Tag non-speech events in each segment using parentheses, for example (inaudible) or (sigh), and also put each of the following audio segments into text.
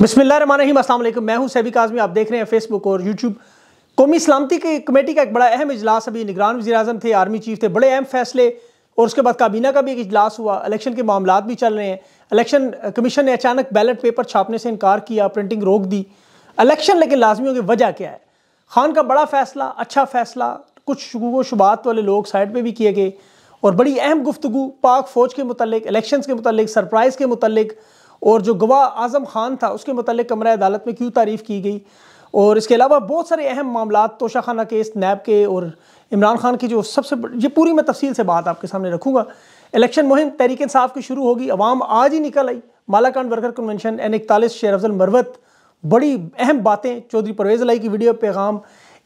बिस्मिल्लाम मैं हूं सैबिक आजमी आप देख रहे हैं फेसबुक और यूट्यूब कौमी सलामती की कमेटी का एक बड़ा अहम इजलास अभी निगरान वजी अजम थे आर्मी चीफ थे बड़े अहम फैसले और उसके बाद काबीना का भी एक इजलास हुआ इलेक्शन के मामला भी चल रहे हैं इलेक्शन कमीशन ने अचानक बैलेट पेपर छापने से इनकार किया प्रिंटिंग रोक दी इलेक्शन लेकिन लाजमी की वजह क्या है खान का बड़ा फैसला अच्छा फैसला कुछ शुगो शुबात वाले लोग साइड पर भी किए गए और बड़ी अहम गुफ्तु पाक फ़ौज के मतलब इलेक्शन के मतलब सरप्राइज़ के मतलब और जो गवाह आज़म खान था उसके मतलब कमरा अदालत में क्यों तारीफ़ की गई और इसके अलावा बहुत सारे अहम मामला तोशा खाना केस नैब के और इमरान खान की जो सबसे ये पूरी मैं तफसील से बात आपके सामने रखूँगा इलेक्शन मुहिम तहरीक इंसाफ की शुरू होगी आवाम आज ही निकल आई मालाकांड वर्कर कन्वेंशन एन इकतालीस शेर अफजल मरवत बड़ी अहम बातें चौधरी परवेज लाई की वीडियो पैगाम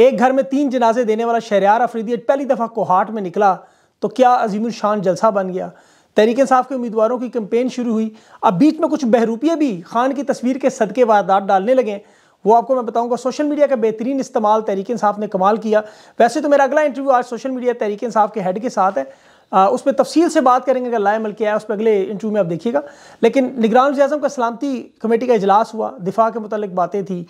एक घर में तीन जनाजे देने वाला शहरियार अफरीदी पहली दफ़ा कोहाट में निकला तो क्या अजीम शान जलसा बन गया तहरीक इंसाफ के उम्मीदवारों की कैंपेन शुरू हुई अब बीच में कुछ बहरूपिया भी खान की तस्वीर के सदके वारदात डालने लगे वो आपको मैं बताऊंगा सोशल मीडिया का बेहतरीन इस्तेमाल तहरीक इंसाफ ने कमाल किया वैसे तो मेरा अगला इंटरव्यू आज सोशल मीडिया तहरीक इंसाफ के हेड के साथ है उस पर तफसील से बात करेंगे अगर लाए मल आया उस पर अगले इंटरव्यू में आप देखिएगा लेकिन निगरान अजम का सलामती कमेटी का अजलास हुआ दिफा के मतलब बातें थी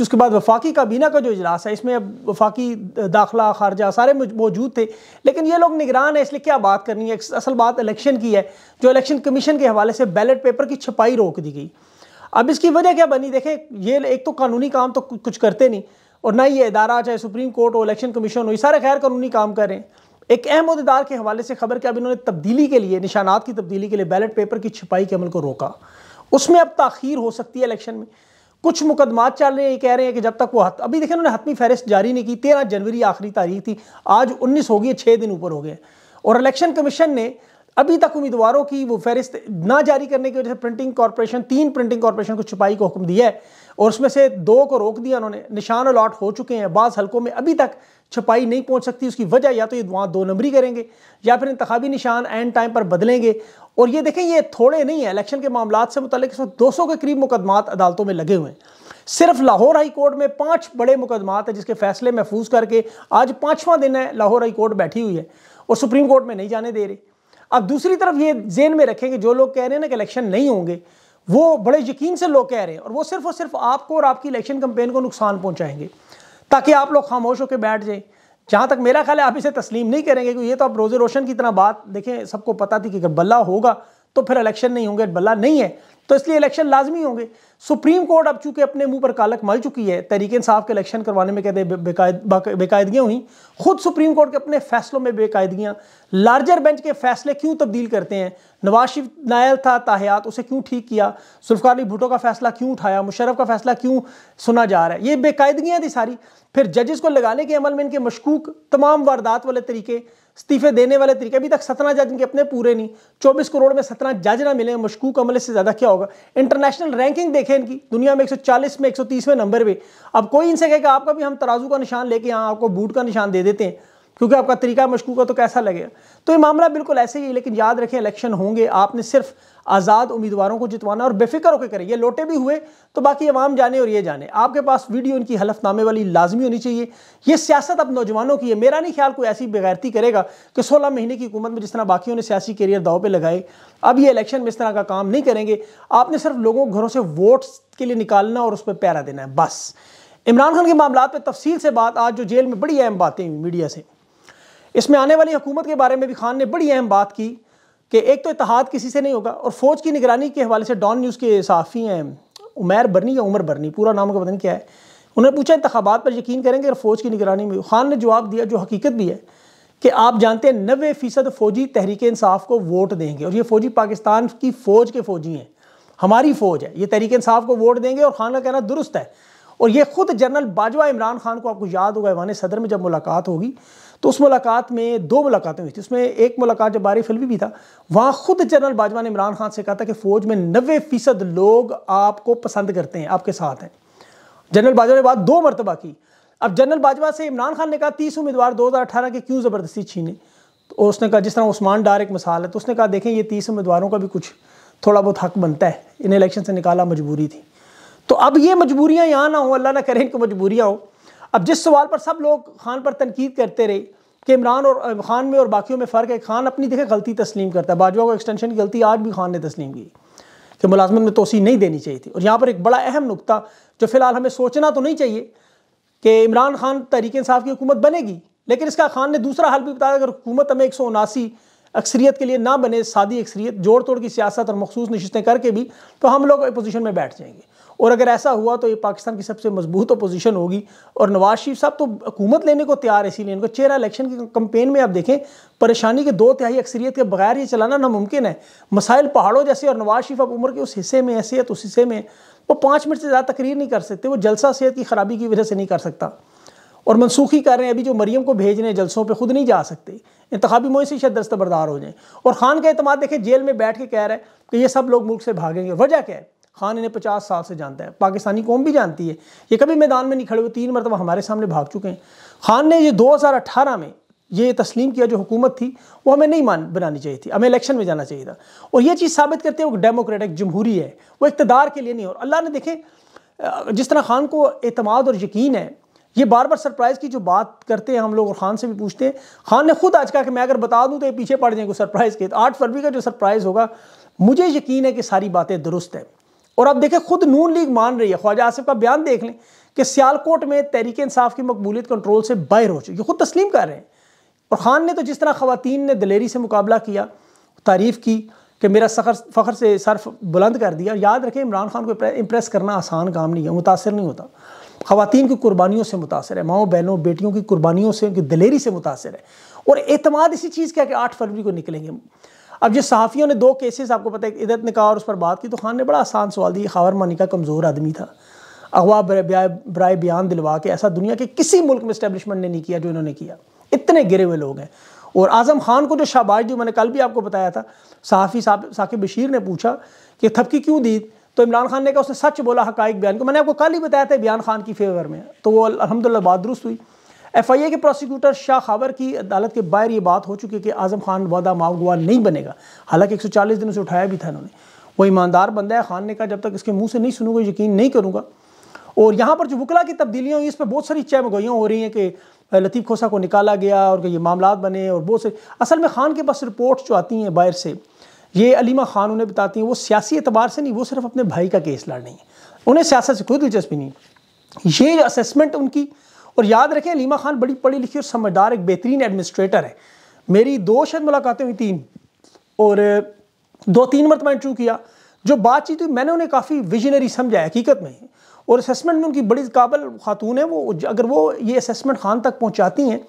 उसके बाद वफाकी काबीना का जो इजलास है इसमें अब वफाकी दाखिला खारजा सारे मौजूद थे लेकिन ये लोग निगरान है इसलिए क्या बात करनी है असल बात इलेक्शन की है जो इलेक्शन कमीशन के हवाले से बैलेट पेपर की छपाई रोक दी गई अब इसकी वजह क्या बनी देखें ये एक तो कानूनी काम तो कुछ करते नहीं और ना ये इदारा चाहे सुप्रीम कोर्ट हो इलेक्शन कमीशन हो ये सारे गैर कानूनी काम कर रहे हैं एक अहम अहदेदार के हवाले से खबर कि अब इन्होंने तब्दीली के लिए निशानात की तब्दीली के लिए बैलेट पेपर की छिपाई के अमल को रोका उसमें अब ताखीर हो सकती है इलेक्शन में कुछ मुकदमात चल रहे हैं कह रहे हैं कि जब तक वो हत, अभी देखें उन्होंने हतमी फहरिस्त जारी नहीं की तेरह जनवरी आखिरी तारीख थी आज उन्नीस हो गई छः दिन ऊपर हो गए और इलेक्शन कमीशन ने अभी तक उम्मीदवारों की वो फहरिस्त ना जारी करने की वजह से प्रिंटिंग कॉरपोरेशन तीन प्रिंटिंग कॉरपोरेशन को छुपाई का हुक्म दिया है और उसमें से दो को रोक दिया उन्होंने निशान अलाट हो चुके हैं बाज़ हलकों में अभी तक छपाई नहीं पहुंच सकती उसकी वजह या तो ये वहाँ दो नंबरी करेंगे या फिर इंतबी निशान एंड टाइम पर बदलेंगे और ये देखें ये थोड़े नहीं है इलेक्शन के मामला से मुतल इस वक्त दो सौ के करीब मुकदमात अदालतों में लगे हुए हैं सिर्फ लाहौर हाई कोर्ट में पाँच बड़े मुकदमात हैं जिसके फैसले महफूज करके आज पाँचवा दिन है लाहौर हाई कोर्ट बैठी हुई है और सुप्रीम कोर्ट में नहीं जाने दे रही अब दूसरी तरफ ये जेन में रखें कि जो लोग कह रहे हैं ना कि इलेक्शन नहीं होंगे वो बड़े यकीन से लोग कह रहे हैं और वो सिर्फ और सिर्फ आपको और आपकी इलेक्शन कंपेन को नुकसान पहुंचाएंगे ताकि आप लोग खामोश होकर बैठ जाए जहाँ तक मेरा ख्याल है आप इसे तस्लीम नहीं करेंगे क्योंकि ये तो आप रोज़े रोशन की तरह बात देखें सबको पता थी कि अगर बल्ला होगा तो फिर इलेक्शन नहीं होंगे बल्ला नहीं है तो इसलिए इलेक्शन लाजमी होंगे सुप्रीम कोर्ट अब चूंकि अपने मुंह पर कालक मल चुकी है तरीके इंसाफ के इलेक्शन करवाने में कहते बेकायदगियाँ हुई खुद सुप्रीम कोर्ट के अपने फैसलों में बेकायदगियाँ लार्जर बेंच के फैसले क्यों तब्दील करते हैं नवाज शिफ नायल था ताहयात उसे क्यों ठीक किया सुल्फकार भुटो का फैसला क्यों उठाया मुशरफ का फैसला क्यों सुना जा रहा है ये बेकायदगियाँ थी सारी फिर जजेस को लगाने के अमल में इनके मशकूक तमाम वारदात वाले तरीके इस्तीफे देने वाले तरीके अभी तक सत्रह जज इनके अपने पूरे नहीं चौबीस करोड़ में सत्रह जज ना मिले मशकूक अमले से ज़्यादा क्या होगा इंटरनेशनल रैंकिंग देखें इनकी दुनिया में चालीस में 130वें नंबर पर अब कोई इनसे कहेगा आपका भी हम तराजू का निशान लेके यहाँ आपको बूट का निशान दे देते हैं क्योंकि आपका तरीका मशकूक का तो कैसा लगेगा तो ये मामला बिल्कुल ऐसे ही है लेकिन याद रखें इलेक्शन होंगे आपने सिर्फ आज़ाद उम्मीदवारों को जितवाना और बेफिक्र होकर करें ये लोटे भी हुए तो बाकी अवाम जाने और ये जाने आपके पास वीडियो इनकी हलफनामे वाली लाजमी होनी चाहिए ये सियासत अब नौजवानों की है मेरा नहीं ख्याल कोई ऐसी बेगैरती करेगा कि सोलह महीने की हुकूमत में जिस तरह बाकियों ने सियासी करियर दाव पर लगाए अब ये इलेक्शन में इस तरह का काम नहीं करेंगे आपने सिर्फ लोगों को घरों से वोट्स के लिए निकालना और उस पर पैरा देना है बस इमरान खान के मामला पर तफसील से बात आज जो जेल में बड़ी अहम बातें हुई मीडिया से इसमें आने वाली हुकूमत के बारे में भी खान ने बड़ी अहम बात की कि एक तो इतिहाद किसी से नहीं होगा और फौज की निगरानी के हवाले से डॉन न्यूज़ के साफ़ी हैं उमैर बरनी या उमर बरनी पूरा नाम का बदन क्या है उन्होंने पूछा इंतबात पर यकीन करेंगे और फौज की निगरानी में खान ने जवाब दिया जो हकीकत भी है कि आप जानते हैं नबे फ़ीसद फ़ौजी तहरीक इंसाफ को वोट देंगे और ये फ़ौजी पाकिस्तान की फ़ौज के फ़ौजी हैं हमारी फ़ौज है ये तहरीक इंसाफ को वोट देंगे और खान का कहना दुरुस्त है और ये खुद जनरल बाजवा इमरान खान को आपको याद होगा ईवान सदर में जब मुलाकात होगी तो उस मुलाकात में दो मुलाकातें हुई थी उसमें एक मुलाकात जब बारी फिल्मी भी था वहाँ खुद जनरल बाजवा ने इमरान खान से कहा था कि फ़ौज में नबे फ़ीसद लोग आपको पसंद करते हैं आपके साथ हैं जनरल बाजवा ने बात दो मरतबा की अब जनरल बाजवा से इमरान खान ने कहा तीस उम्मीदवार दो हज़ार अठारह के क्यों ज़बरदस्ती छीने तो उसने कहा जिस तरह उस्मान डार एक मिसाल है तो उसने कहा देखें ये तीस उम्मीदवारों का भी कुछ थोड़ा बहुत हक बनता है इन्हें इलेक्शन से निकाला मजबूरी थी तो अब ये मजबूरियाँ यहाँ ना हो अल्लाह ना करें इनको मजबूरियाँ हो अब जिस सवाल पर सब लोग खान पर तनकीद करते रहे कि इमरान और खान में और बाकियों में फ़र्क है खान अपनी देखे गलती तस्लीम करता है बाजवा को एक्सटेंशन की गलती आज भी खान ने तस्लीम की कि मुलाजमत में तोसी नहीं देनी चाहिए थी और यहाँ पर एक बड़ा अहम नुकता जो फ़िलहाल हमें सोचना तो नहीं चाहिए कि इमरान खान तहरीक इंसाफ की हुकूमत बनेगी लेकिन इसका खान ने दूसरा हल भी बताया अगर हुकूमत हमें एक सौ उनासी अक्सरीत के लिए ना बने सादी अक्सरीत जोड़ तोड़ की सियासत और मखसूस नशस्तें करके भी तो हम लोग अपोजिशन में बैठ जाएंगे और अगर ऐसा हुआ तो ये पाकिस्तान की सबसे मजबूत अपोजिशन होगी और नवाज शरीफ साहब तो हुकूमत लेने को तैयार है इसीलिए इनको चेहरा इलेक्शन की कंपेन में आप देखें परेशानी के दो तिहाई अक्सरियत के बगैर ये चलाना नामुमकिन है मसाइल पहाड़ों जैसे और नवाज शरीफ अब उम्र के उस हिस्से में ऐसे उस हिस्से में वो पाँच मिनट से ज़्यादा तकरीर नहीं कर सकते वो जलसा सेहत की ख़राबी की वजह से नहीं कर सकता और मनसूखी कर रहे हैं अभी जो मरीम को भेज रहे हैं जलसों पर खुद नहीं जा सकते इंतबी मुहिम से शायद दस्तबरदार हो जाएँ और ख़ान का अतमाद देखें जेल में बैठ के कह रहा है कि ये सब लोग मुल्क से भागेंगे वजह क्या है खान इन्हें पचास साल से जानता है पाकिस्तानी कौम भी जानती है ये कभी मैदान में नहीं खड़े हुए तीन मरतबा हमारे सामने भाग चुके हैं खान ने ये अठारह में ये तस्लीम किया जो हुकूमत थी वो हमें नहीं मान बनानी चाहिए थी हमें इलेक्शन में जाना चाहिए था और ये चीज़ साबित करते हैं वो डेमोक्रेटिक जमहूरी है वो इकतदार के लिए नहीं और अल्लाह ने देखे जिस तरह खान को अतमाद और यकीन है ये बार बार सरप्राइज़ की जो बात करते हैं हम लोग और खान से भी पूछते हैं खान ने खुद आज कहा कि मैं अगर बता दूँ तो ये पीछे पड़ जाएंगे सरप्राइज़ के तो आठ फरवरी का जो सरप्राइज़ होगा मुझे यकीन है कि सारी बातें दुरुस्त हैं और अब देखें खुद नून लीग मान रही है ख्वाजा आसिफ का बयान देख लें कि सियालकोट में तहरीक इंसाफ की मकबूलियत कंट्रोल से बाहर हो चुकी खुद तस्लीम कर रहे हैं और ख़ान ने तो जिस तरह ख़वान ने दलेरी से मुकाबला किया तारीफ़ की कि मेरा सखर फ़ख्र से सरफ़ बुलंद कर दिया याद रखें इमरान खान को इम्प्रेस करना आसान काम नहीं है मुतासर नहीं होता खवतन की कुर्बानियों से मुतासर है माओ बहनों बेटियों की कुर्बानियों से उनकी दलेरी से मुतासर है और अतमाद इसी चीज़ का है कि आठ फरवरी को निकलेंगे अब जिस सहाफ़ियों ने दो केसेस आपको पता है इदत ने कहा और उस पर बात की तो खान ने बड़ा आसान सवाल दिया खावर मानी का कमज़ोर आदमी था अगवा ब्राय बयान दिलवा के ऐसा दुनिया के किसी मुल्क में इस्टेबलिशमेंट ने नहीं किया जो इन्होंने किया इतने गिरे हुए लोग हैं और आज़म खान को जो शाबाश दी मैंने कल भी आपको बताया था सहाफ़ी साहब साकिब बशीर ने पूछा कि थपकी क्यों दी तो इमरान खान ने कहा उसने सच बोला हकाइक बयान को मैंने आपको कल ही बताया था बयान खान की फेवर में तो वो अलहमदिल्ला बात दुरुस्त हुई एफआईए के प्रोसिक्यूटर शाह खाबर की अदालत के बाहर ये बात हो चुकी है कि आजम खान वादा मावगवा नहीं बनेगा हालांकि 140 दिन उसे उठाया भी था इन्होंने वो ईमानदार बंदा है खान ने कहा जब तक इसके मुंह से नहीं सुनूंगा यकीन नहीं करूंगा और यहाँ पर जो वकला की तब्दीलियाँ हुई इस पर बहुत सारी चहमगोइयाँ हो रही हैं कि लतीफ़ खोसा को निकाला गया और ये मामला बने और बहुत से असल में खान के पास रिपोर्ट्स जो आती हैं बाहर से ये अलीमा खान उन्हें बताती हैं वो सियासी एतबार से नहीं वो सिर्फ अपने भाई का केस लड़ रही हैं उन्हें सियासत से कोई दिलचस्पी नहीं ये असेसमेंट उनकी और याद रखें लीमा खान बड़ी पढ़ी लिखी और समझदार एक बेहतरीन एडमिनिस्ट्रेटर है मेरी दो शायद मुलाकातें हुई तीन और दो तीन मरतबा इंटरव्यू किया जो बातचीत हुई मैंने उन्हें काफ़ी विजनरी समझा हकीकत में और असेसमेंट में उनकी बड़ी काबिल खातून है वो अगर वो ये असेसमेंट खान तक पहुँचाती हैं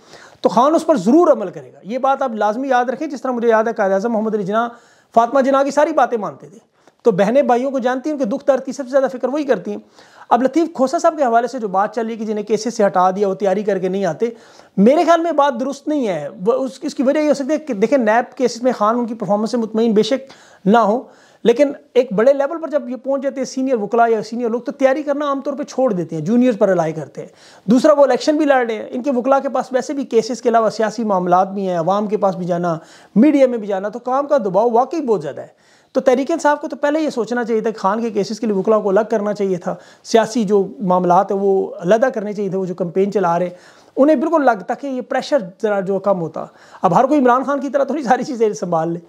तो खान उस पर ज़रूर अमल करेगा ये बात आप लाजमी याद रखें जिस तरह मुझे याद है कायद अजम मोहम्मद अली जना फातमा जना की सारी बातें मानते थे तो बहनें भाइयों को जानती हैं उनके दुख दर्द की सबसे ज़्यादा फिक्र वही करती हैं अब लतीफ़ खोसा साहब के हवाले से जो बात चल रही है कि जिन्हें केसेस से हटा दिया वो तैयारी करके नहीं आते मेरे ख्याल में बात दुरुस्त नहीं है उस इसकी वजह ये हो सकती है कि देखें नैब केसेस में खान उनकी परफॉर्मेंस से मुतमिन बेशक ना हो लेकिन एक बड़े लेवल पर जब ये पहुंच जाते हैं सीनियर वकला या सीनियर लोग तो तैयारी करना आमतौर पर छोड़ देते हैं जूनियर्स पर रिलाई करते हैं दूसरा वो इलेक्शन भी लड़ रहे हैं इनके वकला के पास वैसे भी केसेस के अलावा सियासी मामला भी हैं आवाम के पास भी जाना मीडिया में भी जाना तो काम का दबाव वाकई बहुत ज़्यादा है तो तहरीक साहब को तो पहले ये सोचना चाहिए था खान के केसेस के लिए वकला को अलग करना चाहिए था सियासी जो मामला है वो अलहदा करने चाहिए थे वो जो कंपेन चला रहे उन्हें बिल्कुल लगता कि ये प्रेशर ज़रा जो कम होता अब हर कोई इमरान खान की तरह थोड़ी सारी चीज़ें संभाल ले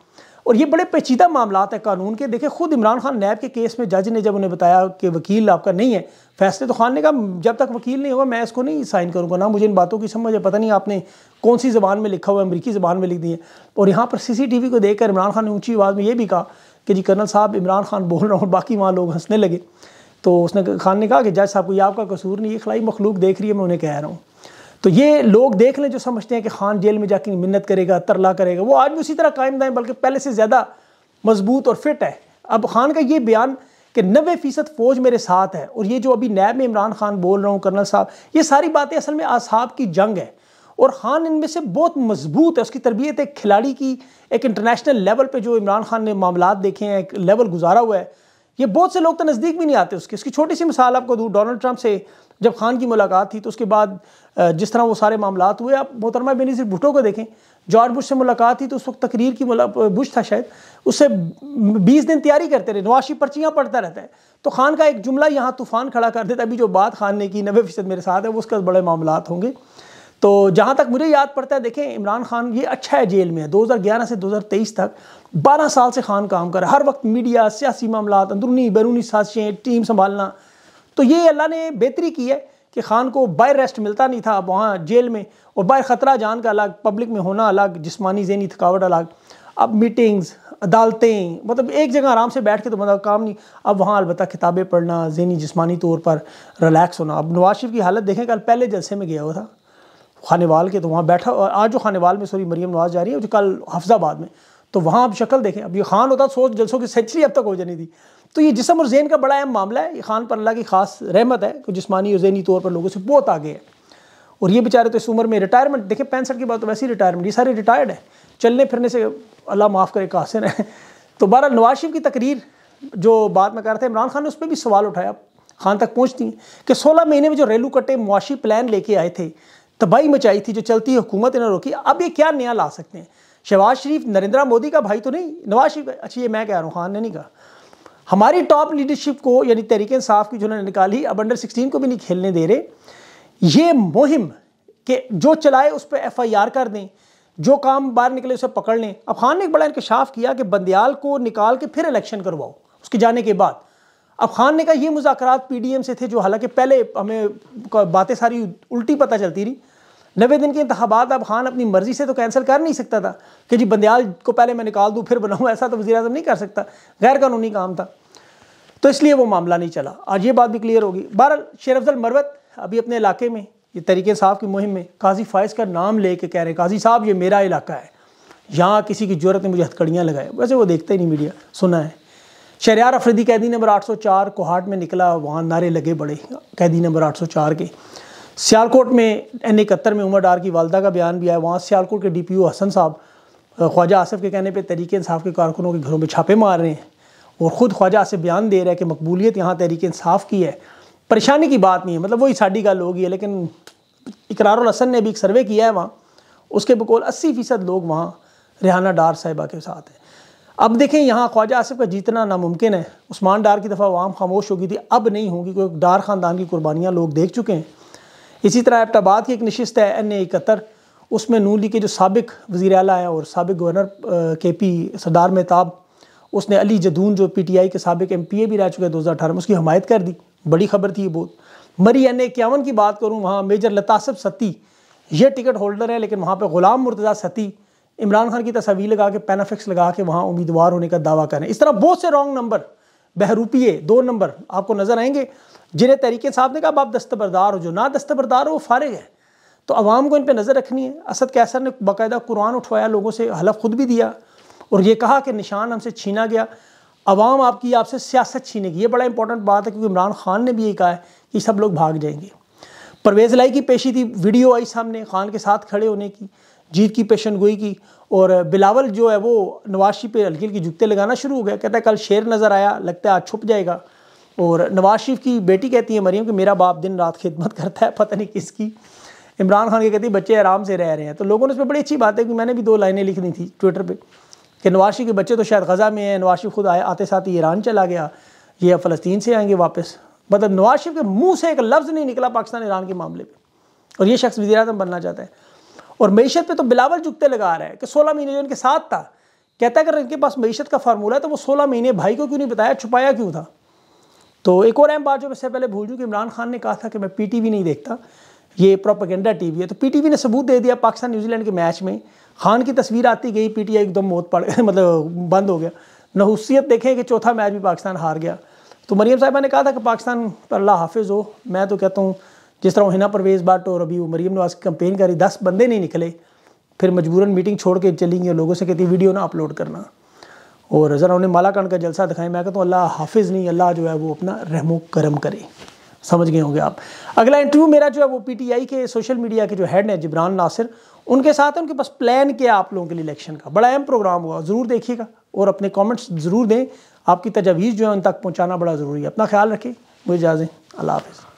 और ये बड़े पेचीदा मामला है कानून के देखे खुद इमरान खान नैब के केस में जज ने जब उन्हें बताया कि वकील आपका नहीं है फैसले तो खान ने कहा जब तक वकील नहीं होगा मैं इसको नहीं साइन करूँगा ना मुझे इन बातों की समझ है पता नहीं आपने कौन सी ज़बान में लिखा हुआ है अमरीकी ज़बान में लिख दी है और यहाँ पर सी सी टी वी को देखकर इमरान खान ने ऊँची आवाज़ में ये भी कहा कि जी कर्नल साहब इमरान खान बोल रहा हूँ बाकी वहाँ लोग हंसने लगे तो उसने खान ने कहा कि जज साहब को ये आपका कसूर नहीं ये खलाई मखलूक देख रही है मैं उन्हें कह रहा हूँ तो ये लोग देख लें जो समझते हैं कि खान जेल में जाके मिन्नत करेगा तरला करेगा वो आज भी उसी तरह कायम दाएँ बल्कि पहले से ज़्यादा मजबूत और फिट है अब खान का ये बयान कि नबे फ़ीसद फ़ौज मेरे साथ है और ये जो अभी नैब में इमरान खान बोल रहा हूँ कर्नल साहब ये सारी बातें असल में आसाब की जंग है और खान इनमें से बहुत मजबूत है उसकी तरबियत एक खिलाड़ी की एक इंटरनेशनल लेवल पर जो इमरान खान ने मामला देखे हैं एक लेवल गुजारा हुआ है ये बहुत से लोग तो नज़दीक भी नहीं आते उसके उसकी छोटी सी मिसाल आपको दूँ डोनाल्ड ट्रंप से जब खान की मुलाकात थी तो उसके बाद जिस तरह वो सारे मामला हुए आप मोहतरमा सिर्फ भुटो को देखें जॉर्ज बुश से मुलाकात थी तो उस वक्त तकरीर की बुश था शायद उससे 20 दिन तैयारी करते रहे नवाशी पर्चियाँ पढ़ता रहता है तो खान का एक जुमला यहाँ तूफ़ान खड़ा कर देता अभी जो बात खान ने की नबे फ़ीसद मेरे साथ है वो उसका बड़े मामला होंगे तो जहाँ तक मुझे याद पड़ता है देखें इमरान खान ये अच्छा है जेल में है 2011 से 2023 तक 12 साल से खान काम कर रहा है हर वक्त मीडिया सियासी मामला अंदरूनी बैरूनी साजिशें टीम संभालना तो ये अल्लाह ने बेहतरी की है कि खान को बाहर रेस्ट मिलता नहीं था अब वहाँ जेल में और बाहर ख़तरा जान का अलग पब्लिक में होना अलग जिसमानी जहनी थकावट अलग अब मीटिंग्स अदालतें मतलब एक जगह आराम से बैठ के तो मतलब काम नहीं अब वहाँ अलबत् किताबें पढ़ना जहनी जिसमानी तौर पर रिलैक्स होना अब नवाज शरीफ की हालत देखें कल पहले जलसे में गया हुआ था खानवाल के तो वहाँ बैठा आज जो खानवाल में सॉरी मरीम नवाज जा रही है जो कल हफ्जाबाद में तो वहाँ आप शक्ल देखें अब ये खान होता तो सोच जलसों की सेंचुरी अब तक हो जानी थी तो ये जिसम और ज़ैन का बड़ा अहम मामला है ये खान पर अल्लाह की खास रहमत है कि जिसमानी और जहनी तौर पर लोगों से बहुत आगे है और ये बेचारे तो इस उम्र में रिटायरमेंट देखें पैंसठ की बात तो वैसे ही रिटायरमेंट ये सारे रिटायर्ड है चलने फिरने से अल्लाह माफ़ करे कासिन है (laughs) तो बारह नवाज शरीफ की तकरीर जो बात मैं कर रहे थे इमरान खान ने उस पर भी सवाल उठाया खान तक पहुँचती हैं कि सोलह महीने में जो रेलू कटे मुआशी प्लान लेके आए थे तबाही मचाई थी जो चलती हुकूमत ने रोकी अब ये क्या नया ला सकते हैं शहबाज शरीफ नरेंद्र मोदी का भाई तो नहीं नवाज शरीफ अच्छा ये मैं कह रहा हूँ खान ने नहीं कहा हमारी टॉप लीडरशिप को यानी तहरीक इंसाफ की जिन्होंने निकाली अब अंडर सिक्सटीन को भी नहीं खेलने दे रहे ये मुहिम कि जो चलाए उस पर एफ आई आर कर दें जो काम बाहर निकले उसे पकड़ लें अब खान ने एक बड़ा इंकशाफ किया कि बंदयाल को निकाल के फिर इलेक्शन करवाओ उसके जाने के बाद अब खान ने कहा ये मुजाकर पी डी एम से थे जो हालांकि पहले हमें बातें सारी उल्टी पता चलती रही नबे दिन के इंतबात अब खान अपनी मर्ज़ी से तो कैंसिल कर नहीं सकता था कि जी बंदयाल को पहले मैं निकाल दूँ फिर बनाऊँ ऐसा तो वजी अजम नहीं कर सकता गैर कानूनी काम था तो इसलिए वो मामला नहीं चला आज ये बात भी क्लियर होगी बहर शेर अफजल मरवत अभी अपने इलाके में ये तरीके साहब की मुहिम में काजी फ़ायज़ का नाम ले कर कह रहे हैं काजी साहब ये मेरा इलाका है यहाँ किसी की जरूरत ने मुझे हथकड़ियाँ लगाए वैसे वो देखते ही नहीं मीडिया सुना है शरियार अफरीदी कैदी नंबर 804 कोहाट में निकला वहाँ नारे लगे बड़े कैदी नंबर 804 के सियालकोट में एन इकहत्तर में उमर डार की वालदा का बयान भी आया वहाँ सियालकोट के डीपीओ हसन साहब ख्वाजा आसफ़ के कहने पे तहरीक इंसाफ के कारकुनों के घरों में छापे मार रहे हैं और ख़ुद ख्वाजा आसफ़ बयान दे रहा है कि मकबूलीत यहाँ तहरीक इंसाफ की है परेशानी की बात नहीं है मतलब वही साड़ी गल होगी है लेकिन इकरार हसन ने भी एक सर्वे किया है वहाँ उसके बकौल अस्सी फ़ीसद लोग वहाँ रिहाना डार साहिबा के साथ हैं अब देखें यहाँ ख्वाजा आसफ का जीतना नामुमकिन है उस्मान डार की दफ़ा आवाम खामोश होगी थी अब नहीं होगी क्योंकि डार ख़ानदान की कुर्बानियाँ लोग देख चुके हैं इसी तरह एबटाबाद की एक नशस्त है एन ए इकहत्तर उसमें नू लीग के जो सबक वज़ी अला हैं और सबक गवर्नर के पी सरदार मेहताब उसने अली जदून जो पी टी आई के सबक एम पी ए भी रह चुके हैं दो हज़ार अठारह में उसकी हमायत कर दी बड़ी खबर थी ये बहुत मरी एन ए की बात करूँ वहाँ मेजर लतासब सती ये टिकट होल्डर है लेकिन वहाँ पर ग़ुलाम मुर्तज़ा सती इमरान खान की तस्वीर लगा के पैनाफिक्स लगा के वहाँ उम्मीदवार होने का दावा करें इस तरह बहुत से रॉन्ग नंबर बहरूपिए दो नंबर आपको नज़र आएंगे जिन्हें तरीके साहब ने कहा आप दस्तबरदार हो जो ना दस्तबरदार हो वो फारिग है तो आवाम को इन पर नज़र रखनी है असद कैसर ने बाकायदा कुरान उठवाया लोगों से हलफ खुद भी दिया और ये कहा कि निशान हमसे छीना गया आवाम आपकी आपसे सियासत छीनेगी ये बड़ा इंपॉर्टेंट बात है क्योंकि इमरान खान ने भी यही कहा है कि सब लोग भाग जाएंगे परवेज़ लाई की पेशी थी वीडियो आई सामने खान के साथ खड़े होने की जीत की पेशन गोई की और बिलावल जो है वो नवाशी पे हल्की हल्की जुकते लगाना शुरू हो गया कहता है कल शेर नज़र आया लगता है आज छुप जाएगा और नवाज शरीफ की बेटी कहती है मरियम कि मेरा बाप दिन रात खिदमत करता है पता नहीं किसकी इमरान खान की कहती है बच्चे आराम से रह रहे हैं तो लोगों ने उस पर बड़ी अच्छी बात है कि मैंने भी दो लाइनें लिख दी थी ट्विटर पर कि नवाज शरीफ के बच्चे तो शायद गज़ा में हैं नवाज शरीफ खुद आए आते साथ ही ईरान चला गया ये फ़लस्तीन से आएंगे वापस मतलब नवाज शरीफ के मुँह से एक लफ्ज़ नहीं निकला पाकिस्तान ईरान के मामले पर और ये शख्स वजी अजम बनना चाहता है और मीशत पर तो बिलावल चुकते लगा रहा है कि सोलह महीने जो इनके साथ था कहता है अगर इनके पास मीशत का फार्मूला है तो वो सोलह महीने भाई को क्यों नहीं बताया छुपाया क्यों था तो एक और अहम बात जो मैं पहले भूल जूँ कि इमरान खान ने कहा था कि मैं पी टी वी नहीं देखता ये प्रोपागेंडा वी है तो पी वी ने सबूत दे दिया पाकिस्तान न्यूजीलैंड के मैच में खान की तस्वीर आती गई पी टी आई एकदम मौत पड़ (laughs) मतलब बंद हो गया नहूसियत देखें कि चौथा मैच भी पाकिस्तान हार गया तो मरीम साहिबा ने कहा था कि पाकिस्तान पर अल्लाह हाफिज़ हो मैं तो कहता हूँ जिस तरह हिना परवेज़ भट्ट और अभी मरीम नवाज की कंपेन करी दस बंदे नहीं निकले फिर मजबूरन मीटिंग छोड़ के चली गई लोगों से कहती वीडियो ना अपलोड करना और ज़रा उन्हें मालाकंड का जलसा दिखाएं मैं कहता हूँ अल्लाह हाफिज़ नहीं अल्लाह जो है वो अपना रहमो करम करे समझ गए होंगे आप अगला इंटरव्यू मेरा जो है वो पीटीआई के सोशल मीडिया के जो हेड हैं जिब्रान नासिर उनके साथ है उनके पास प्लान किया आप लोगों के लिए इलेक्शन का बड़ा अहम प्रोग्राम हुआ ज़रूर देखिएगा और अपने कॉमेंट्स ज़रूर दें आपकी तजावीज़ जो है उन तक पहुँचाना बड़ा ज़रूरी है अपना ख्याल रखें मुझे इजाज़ें अल्लाह हाफिज़